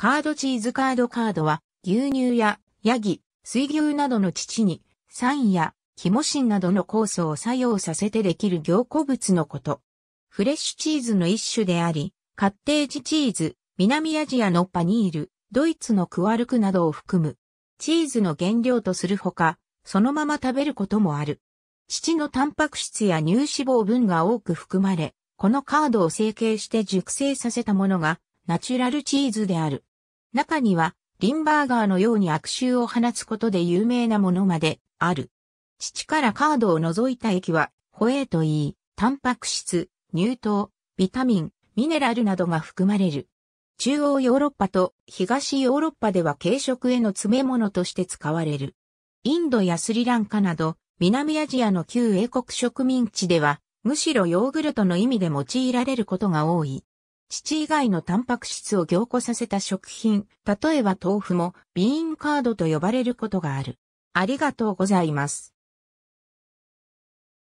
カードチーズカードカードは、牛乳やヤギ、水牛などの乳に、酸や肝ンなどの酵素を作用させてできる凝固物のこと。フレッシュチーズの一種であり、カッテージチーズ、南アジアのパニール、ドイツのクワルクなどを含む、チーズの原料とするほか、そのまま食べることもある。乳のタンパク質や乳脂肪分が多く含まれ、このカードを成形して熟成させたものが、ナチュラルチーズである。中には、リンバーガーのように悪臭を放つことで有名なものまである。父からカードを除いた液は、ホエーといい、タンパク質、乳糖、ビタミン、ミネラルなどが含まれる。中央ヨーロッパと東ヨーロッパでは軽食への詰め物として使われる。インドやスリランカなど、南アジアの旧英国植民地では、むしろヨーグルトの意味で用いられることが多い。父以外のタンパク質を凝固させた食品、例えば豆腐もビーンカードと呼ばれることがある。ありがとうございます。